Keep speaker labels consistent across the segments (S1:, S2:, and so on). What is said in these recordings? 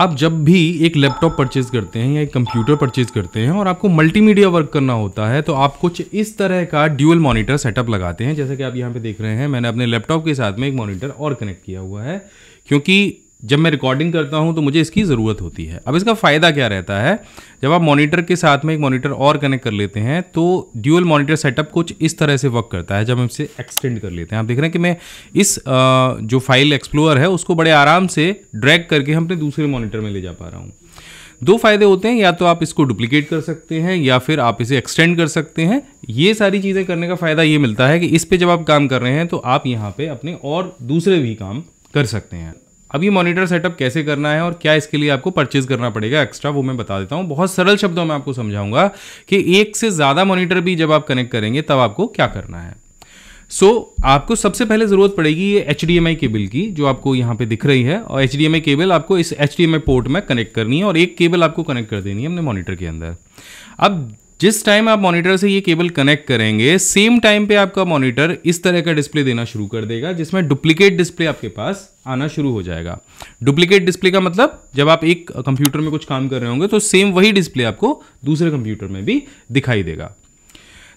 S1: आप जब भी एक लैपटॉप परचेज करते हैं या एक कंप्यूटर परचेज करते हैं और आपको मल्टीमीडिया वर्क करना होता है तो आप कुछ इस तरह का ड्यूअल मॉनिटर सेटअप लगाते हैं जैसे कि आप यहाँ पे देख रहे हैं मैंने अपने लैपटॉप के साथ में एक मॉनिटर और कनेक्ट किया हुआ है क्योंकि जब मैं रिकॉर्डिंग करता हूँ तो मुझे इसकी ज़रूरत होती है अब इसका फ़ायदा क्या रहता है जब आप मॉनिटर के साथ में एक मॉनिटर और कनेक्ट कर लेते हैं तो ड्यूअल मॉनिटर सेटअप कुछ इस तरह से वर्क करता है जब हम इसे एक्सटेंड कर लेते हैं आप देख रहे हैं कि मैं इस जो फाइल एक्सप्लोर है उसको बड़े आराम से ड्रैग करके हम अपने दूसरे मॉनिटर में ले जा पा रहा हूँ दो फायदे होते हैं या तो आप इसको डुप्लीकेट कर सकते हैं या फिर आप इसे एक्सटेंड कर सकते हैं ये सारी चीज़ें करने का फ़ायदा ये मिलता है कि इस पर जब आप काम कर रहे हैं तो आप यहाँ पर अपने और दूसरे भी काम कर सकते हैं अब ये मॉनिटर सेटअप कैसे करना है और क्या इसके लिए आपको परचेज करना पड़ेगा एक्स्ट्रा वो मैं बता देता हूँ बहुत सरल शब्दों में आपको समझाऊंगा कि एक से ज़्यादा मॉनिटर भी जब आप कनेक्ट करेंगे तब आपको क्या करना है सो so, आपको सबसे पहले ज़रूरत पड़ेगी ये एच केबल की जो आपको यहाँ पे दिख रही है और एच केबल आपको इस एच पोर्ट में कनेक्ट करनी है और एक केबल आपको कनेक्ट कर देनी है अपने मॉनिटर के अंदर अब जिस टाइम आप मॉनिटर से ये केबल कनेक्ट करेंगे सेम टाइम पे आपका मॉनिटर इस तरह का डिस्प्ले देना शुरू कर देगा जिसमें डुप्लीकेट डिस्प्ले आपके पास आना शुरू हो जाएगा डुप्लीकेट डिस्प्ले का मतलब जब आप एक कंप्यूटर में कुछ काम कर रहे होंगे तो सेम वही डिस्प्ले आपको दूसरे कंप्यूटर में भी दिखाई देगा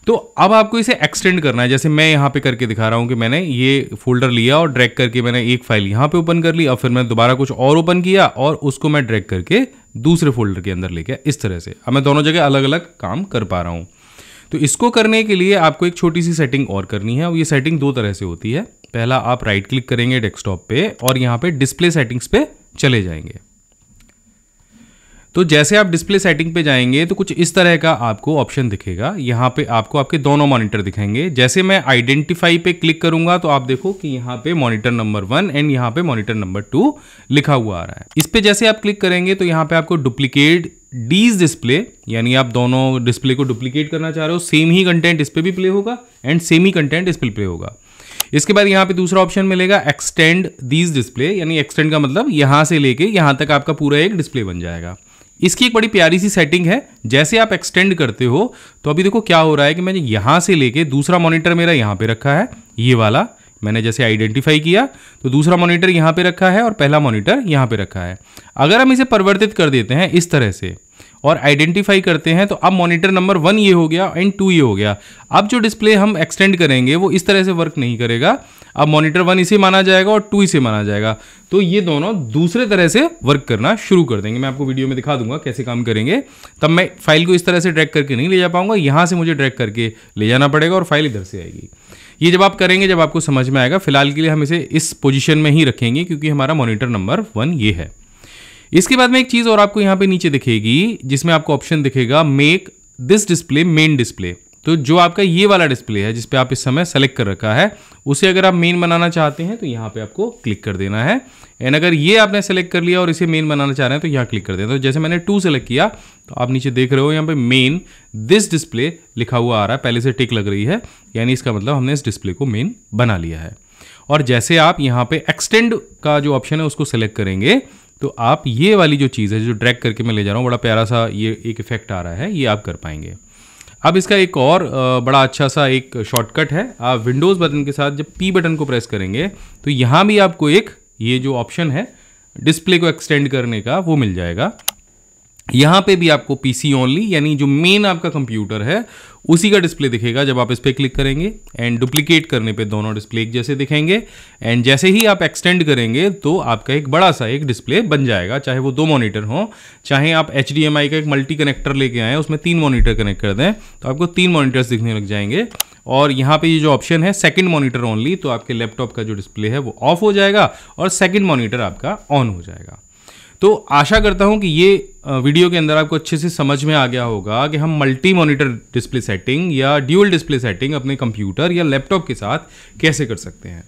S1: तो अब आपको इसे एक्सटेंड करना है जैसे मैं यहाँ पे करके दिखा रहा हूँ कि मैंने ये फोल्डर लिया और ड्रैग करके मैंने एक फाइल यहाँ पे ओपन कर ली और फिर मैंने दोबारा कुछ और ओपन किया और उसको मैं ड्रैग करके दूसरे फोल्डर के अंदर लेके इस तरह से अब मैं दोनों जगह अलग अलग काम कर पा रहा हूँ तो इसको करने के लिए आपको एक छोटी सी सेटिंग और करनी है और ये सेटिंग दो तरह से होती है पहला आप राइट क्लिक करेंगे डेस्कटॉप पे और यहाँ पे डिस्प्ले सेटिंग्स पे चले जाएंगे तो जैसे आप डिस्प्ले सेटिंग पे जाएंगे तो कुछ इस तरह का आपको ऑप्शन दिखेगा यहाँ पे आपको आपके दोनों मॉनिटर दिखेंगे जैसे मैं आइडेंटिफाई पे क्लिक करूंगा तो आप देखो कि यहाँ पे मॉनिटर नंबर वन एंड यहाँ पे मॉनिटर नंबर टू लिखा हुआ आ रहा है इस पर जैसे आप क्लिक करेंगे तो यहाँ पे आपको डुप्लीकेट डीज डिस्प्ले यानी आप दोनों डिस्प्ले को डुप्लीकेट करना चाह रहे हो सेम ही कंटेंट इस पर भी प्ले होगा एंड सेम ही कंटेंट इस पर प्ले होगा इसके बाद यहाँ पे दूसरा ऑप्शन मिलेगा एक्सटेंड दीज डिस्प्ले यानी एक्सटेंड का मतलब यहाँ से लेके यहाँ तक आपका पूरा एक डिस्प्ले बन जाएगा इसकी एक बड़ी प्यारी सी सेटिंग है जैसे आप एक्सटेंड करते हो तो अभी देखो क्या हो रहा है कि मैंने यहाँ से लेके दूसरा मॉनिटर मेरा यहाँ पे रखा है ये वाला मैंने जैसे आइडेंटिफाई किया तो दूसरा मॉनिटर यहाँ पे रखा है और पहला मॉनिटर यहाँ पे रखा है अगर हम इसे परिवर्तित कर देते हैं इस तरह से और आइडेंटिफाई करते हैं तो अब मॉनिटर नंबर वन ये हो गया एंड टू ये हो गया अब जो डिस्प्ले हम एक्सटेंड करेंगे वो इस तरह से वर्क नहीं करेगा अब मॉनिटर वन इसे माना जाएगा और टू इसे माना जाएगा तो ये दोनों दूसरे तरह से वर्क करना शुरू कर देंगे मैं आपको वीडियो में दिखा दूंगा कैसे काम करेंगे तब मैं फाइल को इस तरह से ट्रैक करके नहीं ले जा पाऊंगा यहाँ से मुझे ट्रैक करके ले जाना पड़ेगा और फाइल इधर से आएगी ये जब आप करेंगे जब आपको समझ में आएगा फिलहाल के लिए हम इसे इस पोजिशन में ही रखेंगे क्योंकि हमारा मोनिटर नंबर वन ये है इसके बाद में एक चीज और आपको यहां पे नीचे दिखेगी जिसमें आपको ऑप्शन दिखेगा make this display main display तो जो आपका ये वाला डिस्प्ले है जिसपे आप इस समय सेलेक्ट कर रखा है उसे अगर आप मेन बनाना चाहते हैं तो यहां पे आपको क्लिक कर देना है एंड अगर ये आपने सेलेक्ट कर लिया और इसे मेन बनाना चाह रहे हैं तो यहां क्लिक कर देना तो जैसे मैंने टू सेलेक्ट किया तो आप नीचे देख रहे हो यहां पे मेन दिस डिस्प्ले लिखा हुआ आ रहा है पहले से टिक लग रही है यानी इसका मतलब हमने इस डिस्प्ले को मेन बना लिया है और जैसे आप यहां पे एक्सटेंड का जो ऑप्शन है उसको सेलेक्ट करेंगे तो आप ये वाली जो चीज़ है जो ड्रैग करके मैं ले जा रहा हूँ बड़ा प्यारा सा ये एक इफ़ेक्ट आ रहा है ये आप कर पाएंगे अब इसका एक और बड़ा अच्छा सा एक शॉर्टकट है आप विंडोज़ बटन के साथ जब पी बटन को प्रेस करेंगे तो यहाँ भी आपको एक ये जो ऑप्शन है डिस्प्ले को एक्सटेंड करने का वो मिल जाएगा यहाँ पे भी आपको पी सी ओनली यानी जो मेन आपका कंप्यूटर है उसी का डिस्प्ले दिखेगा जब आप इस पर क्लिक करेंगे एंड डुप्लीकेट करने पे दोनों डिस्प्ले एक जैसे दिखेंगे एंड जैसे ही आप एक्सटेंड करेंगे तो आपका एक बड़ा सा एक डिस्प्ले बन जाएगा चाहे वो दो मॉनिटर हो चाहे आप एच का एक मल्टी कनेक्टर लेके आएँ उसमें तीन मॉनिटर कनेक्ट कर दें तो आपको तीन मॉनिटर्स दिखने लग जाएंगे और यहाँ पे ये जो ऑप्शन है सेकंड मॉनिटर ओनली तो आपके लैपटॉप का जो डिस्प्ले है वो ऑफ हो जाएगा और सेकंड मॉनिटर आपका ऑन हो जाएगा तो आशा करता हूँ कि ये वीडियो के अंदर आपको अच्छे से समझ में आ गया होगा कि हम मल्टी मॉनिटर डिस्प्ले सेटिंग या ड्यूअल डिस्प्ले सेटिंग अपने कंप्यूटर या लैपटॉप के साथ कैसे कर सकते हैं